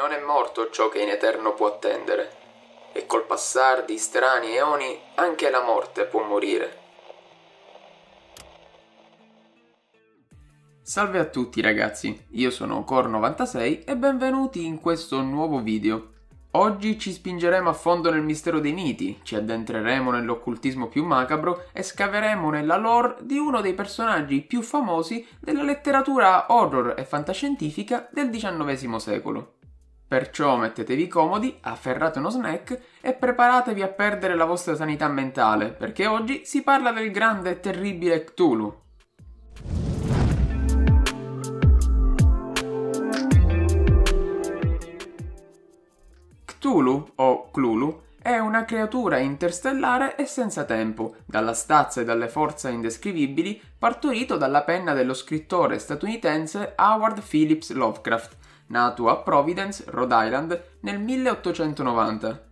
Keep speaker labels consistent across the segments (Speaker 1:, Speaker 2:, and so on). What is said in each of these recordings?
Speaker 1: non è morto ciò che in eterno può attendere, e col passar di strani eoni anche la morte può morire. Salve a tutti ragazzi, io sono Cor96 e benvenuti in questo nuovo video. Oggi ci spingeremo a fondo nel mistero dei miti, ci addentreremo nell'occultismo più macabro e scaveremo nella lore di uno dei personaggi più famosi della letteratura horror e fantascientifica del XIX secolo. Perciò mettetevi comodi, afferrate uno snack e preparatevi a perdere la vostra sanità mentale, perché oggi si parla del grande e terribile Cthulhu. Cthulhu, o Clulu, è una creatura interstellare e senza tempo, dalla stazza e dalle forze indescrivibili, partorito dalla penna dello scrittore statunitense Howard Phillips Lovecraft nato a Providence, Rhode Island, nel 1890.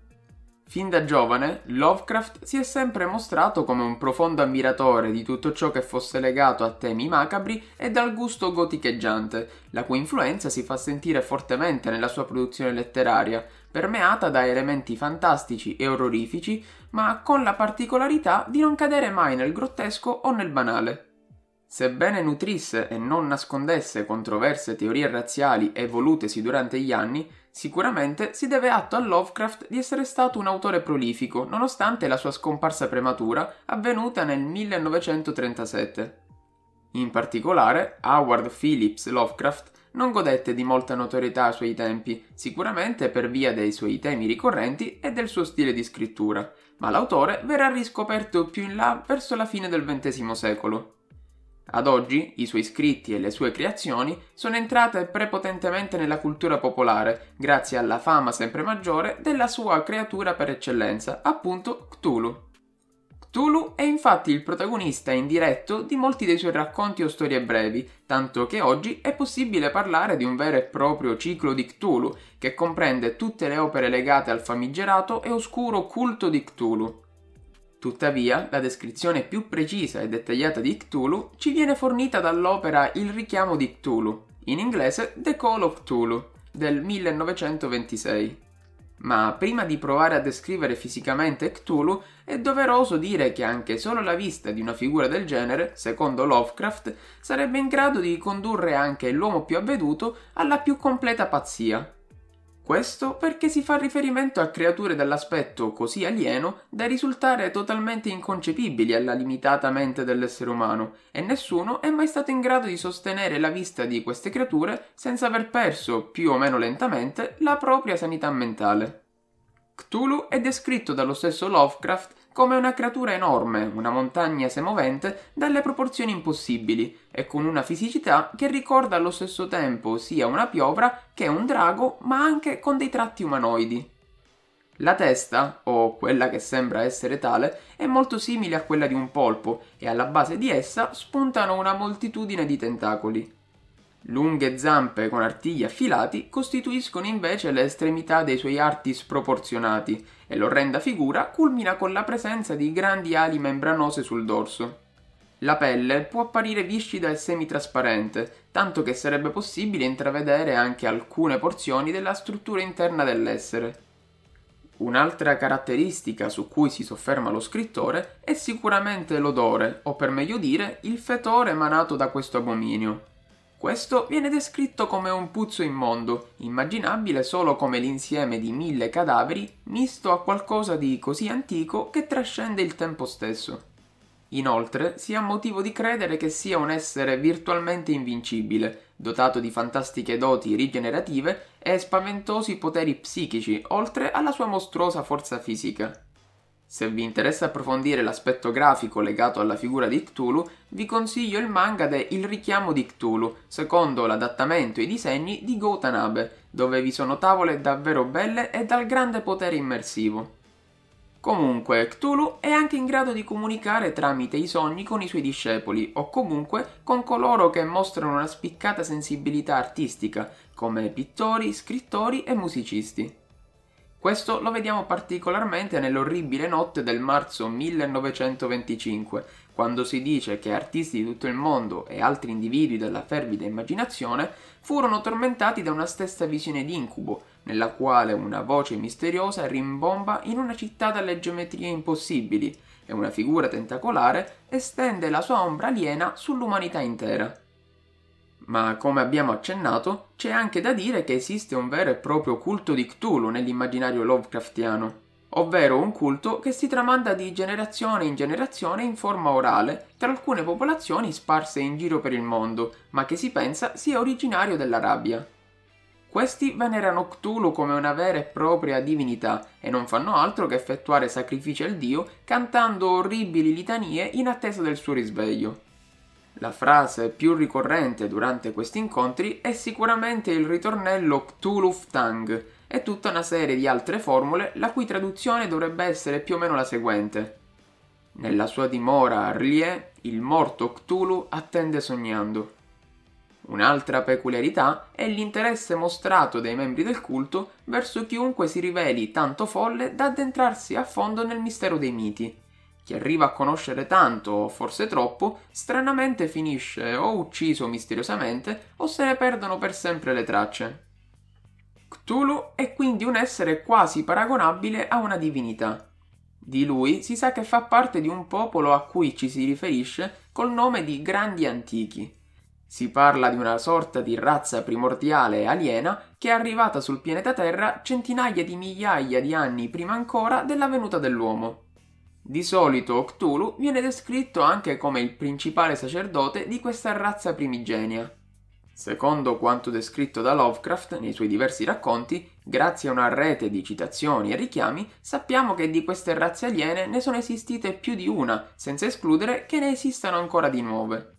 Speaker 1: Fin da giovane, Lovecraft si è sempre mostrato come un profondo ammiratore di tutto ciò che fosse legato a temi macabri e dal gusto goticheggiante, la cui influenza si fa sentire fortemente nella sua produzione letteraria, permeata da elementi fantastici e orrorifici, ma con la particolarità di non cadere mai nel grottesco o nel banale. Sebbene nutrisse e non nascondesse controverse teorie razziali evolutesi durante gli anni, sicuramente si deve atto a Lovecraft di essere stato un autore prolifico, nonostante la sua scomparsa prematura avvenuta nel 1937. In particolare, Howard Phillips Lovecraft non godette di molta notorietà ai suoi tempi, sicuramente per via dei suoi temi ricorrenti e del suo stile di scrittura, ma l'autore verrà riscoperto più in là verso la fine del XX secolo. Ad oggi i suoi scritti e le sue creazioni sono entrate prepotentemente nella cultura popolare grazie alla fama sempre maggiore della sua creatura per eccellenza, appunto Cthulhu. Cthulhu è infatti il protagonista indiretto di molti dei suoi racconti o storie brevi, tanto che oggi è possibile parlare di un vero e proprio ciclo di Cthulhu, che comprende tutte le opere legate al famigerato e oscuro culto di Cthulhu. Tuttavia, la descrizione più precisa e dettagliata di Cthulhu ci viene fornita dall'opera Il richiamo di Cthulhu, in inglese The Call of Cthulhu, del 1926. Ma prima di provare a descrivere fisicamente Cthulhu, è doveroso dire che anche solo la vista di una figura del genere, secondo Lovecraft, sarebbe in grado di condurre anche l'uomo più avveduto alla più completa pazzia. Questo perché si fa riferimento a creature dall'aspetto così alieno da risultare totalmente inconcepibili alla limitata mente dell'essere umano, e nessuno è mai stato in grado di sostenere la vista di queste creature senza aver perso, più o meno lentamente, la propria sanità mentale. Cthulhu è descritto dallo stesso Lovecraft come una creatura enorme, una montagna semovente dalle proporzioni impossibili e con una fisicità che ricorda allo stesso tempo sia una piovra che un drago, ma anche con dei tratti umanoidi. La testa, o quella che sembra essere tale, è molto simile a quella di un polpo e alla base di essa spuntano una moltitudine di tentacoli. Lunghe zampe con artigli affilati costituiscono invece le estremità dei suoi arti sproporzionati e l'orrenda figura culmina con la presenza di grandi ali membranose sul dorso. La pelle può apparire viscida e semitrasparente, tanto che sarebbe possibile intravedere anche alcune porzioni della struttura interna dell'essere. Un'altra caratteristica su cui si sofferma lo scrittore è sicuramente l'odore, o per meglio dire il fetore emanato da questo abominio. Questo viene descritto come un puzzo immondo, immaginabile solo come l'insieme di mille cadaveri misto a qualcosa di così antico che trascende il tempo stesso. Inoltre, si ha motivo di credere che sia un essere virtualmente invincibile, dotato di fantastiche doti rigenerative e spaventosi poteri psichici, oltre alla sua mostruosa forza fisica. Se vi interessa approfondire l'aspetto grafico legato alla figura di Cthulhu, vi consiglio il manga de Il richiamo di Cthulhu, secondo l'adattamento e i disegni di Gotanabe, dove vi sono tavole davvero belle e dal grande potere immersivo. Comunque, Cthulhu è anche in grado di comunicare tramite i sogni con i suoi discepoli, o comunque con coloro che mostrano una spiccata sensibilità artistica, come pittori, scrittori e musicisti. Questo lo vediamo particolarmente nell'orribile notte del marzo 1925, quando si dice che artisti di tutto il mondo e altri individui della fervida immaginazione furono tormentati da una stessa visione di incubo, nella quale una voce misteriosa rimbomba in una città dalle geometrie impossibili e una figura tentacolare estende la sua ombra aliena sull'umanità intera ma come abbiamo accennato, c'è anche da dire che esiste un vero e proprio culto di Cthulhu nell'immaginario Lovecraftiano, ovvero un culto che si tramanda di generazione in generazione in forma orale tra alcune popolazioni sparse in giro per il mondo, ma che si pensa sia originario dell'Arabia. Questi venerano Cthulhu come una vera e propria divinità e non fanno altro che effettuare sacrifici al dio cantando orribili litanie in attesa del suo risveglio. La frase più ricorrente durante questi incontri è sicuramente il ritornello Cthulhuftang e tutta una serie di altre formule la cui traduzione dovrebbe essere più o meno la seguente. Nella sua dimora a Rlie, il morto Cthulhu attende sognando. Un'altra peculiarità è l'interesse mostrato dai membri del culto verso chiunque si riveli tanto folle da addentrarsi a fondo nel mistero dei miti, che arriva a conoscere tanto o forse troppo, stranamente finisce o ucciso misteriosamente o se ne perdono per sempre le tracce. Cthulhu è quindi un essere quasi paragonabile a una divinità. Di lui si sa che fa parte di un popolo a cui ci si riferisce col nome di Grandi Antichi. Si parla di una sorta di razza primordiale aliena che è arrivata sul pianeta Terra centinaia di migliaia di anni prima ancora della venuta dell'uomo. Di solito Octulu viene descritto anche come il principale sacerdote di questa razza primigenia. Secondo quanto descritto da Lovecraft nei suoi diversi racconti, grazie a una rete di citazioni e richiami, sappiamo che di queste razze aliene ne sono esistite più di una, senza escludere che ne esistano ancora di nuove.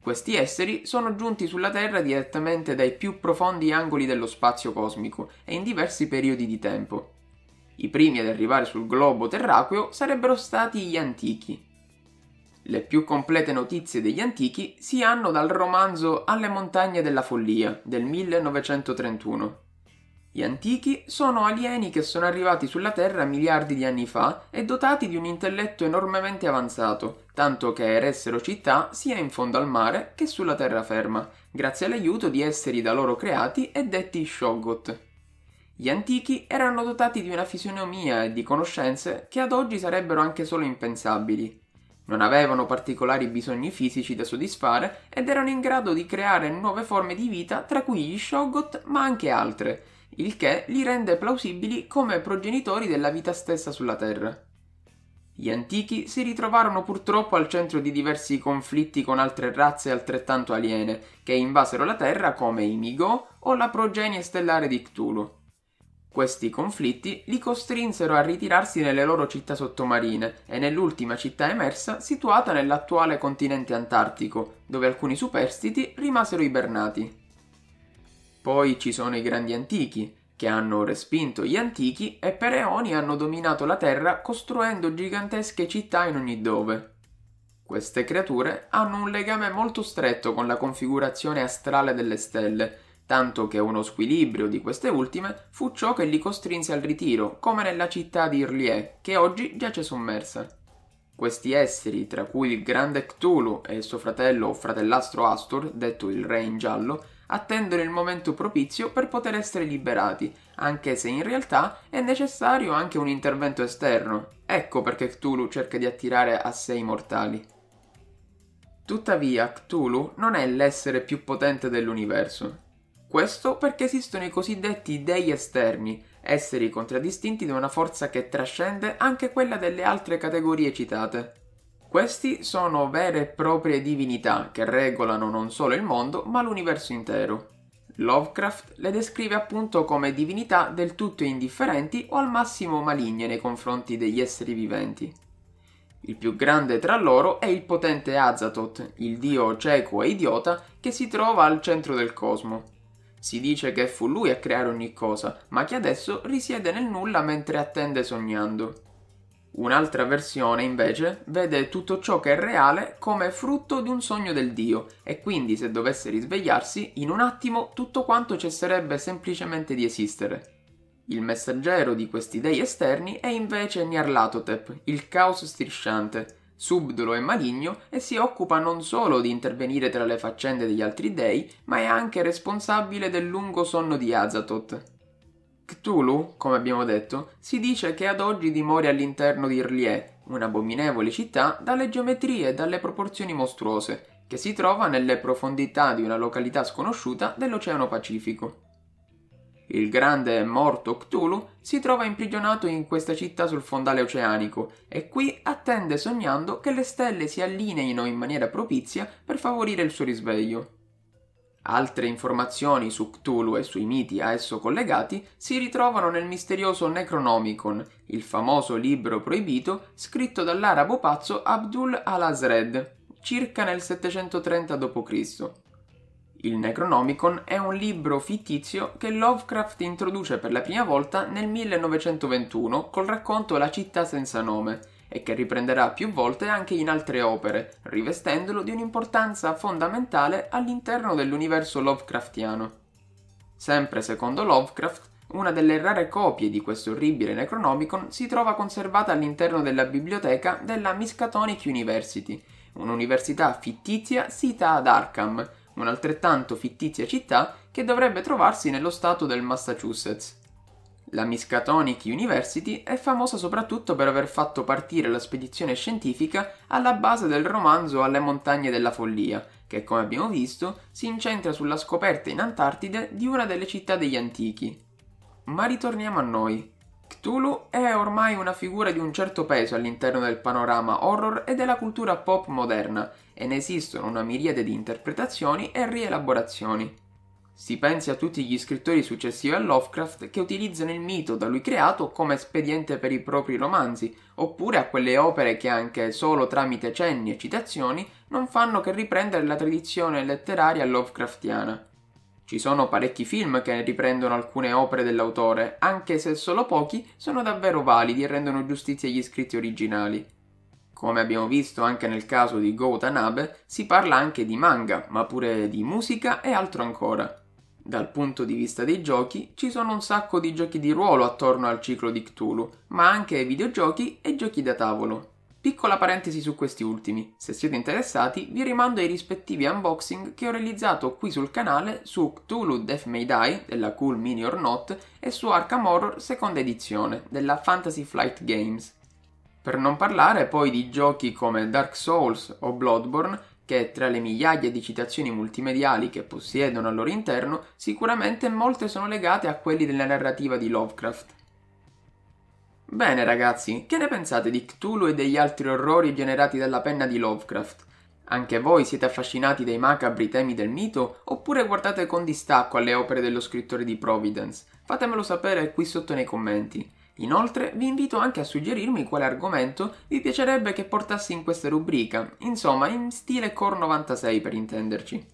Speaker 1: Questi esseri sono giunti sulla Terra direttamente dai più profondi angoli dello spazio cosmico e in diversi periodi di tempo. I primi ad arrivare sul globo terraqueo sarebbero stati gli antichi. Le più complete notizie degli antichi si hanno dal romanzo Alle montagne della follia del 1931. Gli antichi sono alieni che sono arrivati sulla Terra miliardi di anni fa e dotati di un intelletto enormemente avanzato, tanto che eressero città sia in fondo al mare che sulla terraferma, grazie all'aiuto di esseri da loro creati e detti Shoggoth. Gli antichi erano dotati di una fisionomia e di conoscenze che ad oggi sarebbero anche solo impensabili. Non avevano particolari bisogni fisici da soddisfare ed erano in grado di creare nuove forme di vita, tra cui gli shogot, ma anche altre, il che li rende plausibili come progenitori della vita stessa sulla Terra. Gli antichi si ritrovarono purtroppo al centro di diversi conflitti con altre razze altrettanto aliene, che invasero la Terra come i Migo o la progenie stellare di Cthulhu. Questi conflitti li costrinsero a ritirarsi nelle loro città sottomarine e nell'ultima città emersa situata nell'attuale continente antartico, dove alcuni superstiti rimasero ibernati. Poi ci sono i grandi antichi, che hanno respinto gli antichi e per eoni hanno dominato la terra costruendo gigantesche città in ogni dove. Queste creature hanno un legame molto stretto con la configurazione astrale delle stelle tanto che uno squilibrio di queste ultime fu ciò che li costrinse al ritiro, come nella città di Irliè, che oggi giace sommersa. Questi esseri, tra cui il grande Cthulhu e il suo fratello o fratellastro Astur, detto il Re in giallo, attendono il momento propizio per poter essere liberati, anche se in realtà è necessario anche un intervento esterno. Ecco perché Cthulhu cerca di attirare a sé i mortali. Tuttavia, Cthulhu non è l'essere più potente dell'universo, questo perché esistono i cosiddetti dei esterni, esseri contraddistinti da una forza che trascende anche quella delle altre categorie citate. Questi sono vere e proprie divinità che regolano non solo il mondo, ma l'universo intero. Lovecraft le descrive appunto come divinità del tutto indifferenti o al massimo maligne nei confronti degli esseri viventi. Il più grande tra loro è il potente Azatoth, il dio cieco e idiota che si trova al centro del cosmo. Si dice che fu lui a creare ogni cosa, ma che adesso risiede nel nulla mentre attende sognando. Un'altra versione, invece, vede tutto ciò che è reale come frutto di un sogno del Dio, e quindi se dovesse risvegliarsi, in un attimo tutto quanto cesserebbe semplicemente di esistere. Il messaggero di questi dei esterni è invece Nyarlathotep, il caos strisciante, subdolo e maligno e si occupa non solo di intervenire tra le faccende degli altri dei, ma è anche responsabile del lungo sonno di Azatoth. Cthulhu, come abbiamo detto, si dice che ad oggi dimori all'interno di Irlie, un'abominevole città dalle geometrie e dalle proporzioni mostruose, che si trova nelle profondità di una località sconosciuta dell'Oceano Pacifico. Il grande e morto Cthulhu si trova imprigionato in questa città sul fondale oceanico e qui attende sognando che le stelle si allineino in maniera propizia per favorire il suo risveglio. Altre informazioni su Cthulhu e sui miti a esso collegati si ritrovano nel misterioso Necronomicon, il famoso libro proibito scritto dall'arabo pazzo Abdul al-Azred, circa nel 730 d.C. Il Necronomicon è un libro fittizio che Lovecraft introduce per la prima volta nel 1921 col racconto La città senza nome e che riprenderà più volte anche in altre opere, rivestendolo di un'importanza fondamentale all'interno dell'universo Lovecraftiano. Sempre secondo Lovecraft, una delle rare copie di questo orribile Necronomicon si trova conservata all'interno della biblioteca della Miskatonic University, un'università fittizia sita ad Arkham, un'altrettanto fittizia città che dovrebbe trovarsi nello stato del Massachusetts. La Miskatonic University è famosa soprattutto per aver fatto partire la spedizione scientifica alla base del romanzo Alle montagne della follia, che come abbiamo visto si incentra sulla scoperta in Antartide di una delle città degli antichi. Ma ritorniamo a noi. Cthulhu è ormai una figura di un certo peso all'interno del panorama horror e della cultura pop moderna, e ne esistono una miriade di interpretazioni e rielaborazioni. Si pensi a tutti gli scrittori successivi a Lovecraft che utilizzano il mito da lui creato come espediente per i propri romanzi, oppure a quelle opere che anche solo tramite cenni e citazioni non fanno che riprendere la tradizione letteraria lovecraftiana. Ci sono parecchi film che riprendono alcune opere dell'autore, anche se solo pochi sono davvero validi e rendono giustizia agli scritti originali. Come abbiamo visto anche nel caso di Go Tanabe, si parla anche di manga, ma pure di musica e altro ancora. Dal punto di vista dei giochi, ci sono un sacco di giochi di ruolo attorno al ciclo di Cthulhu, ma anche videogiochi e giochi da tavolo. Piccola parentesi su questi ultimi, se siete interessati vi rimando ai rispettivi unboxing che ho realizzato qui sul canale su Cthulhu Death May Die della Cool Mini or Not e su Arkham Horror seconda edizione della Fantasy Flight Games. Per non parlare poi di giochi come Dark Souls o Bloodborne che tra le migliaia di citazioni multimediali che possiedono al loro interno sicuramente molte sono legate a quelli della narrativa di Lovecraft. Bene ragazzi, che ne pensate di Cthulhu e degli altri orrori generati dalla penna di Lovecraft? Anche voi siete affascinati dai macabri temi del mito oppure guardate con distacco alle opere dello scrittore di Providence? Fatemelo sapere qui sotto nei commenti. Inoltre vi invito anche a suggerirmi quale argomento vi piacerebbe che portassi in questa rubrica, insomma in stile Core 96 per intenderci.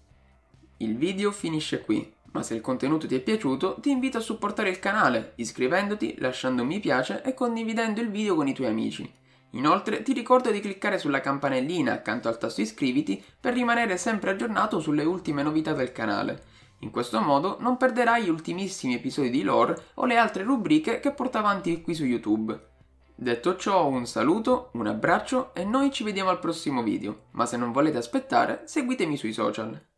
Speaker 1: Il video finisce qui. Ma se il contenuto ti è piaciuto, ti invito a supportare il canale iscrivendoti, lasciando un mi piace e condividendo il video con i tuoi amici. Inoltre ti ricordo di cliccare sulla campanellina accanto al tasto iscriviti per rimanere sempre aggiornato sulle ultime novità del canale. In questo modo non perderai gli ultimissimi episodi di lore o le altre rubriche che porto avanti qui su YouTube. Detto ciò, un saluto, un abbraccio e noi ci vediamo al prossimo video, ma se non volete aspettare, seguitemi sui social.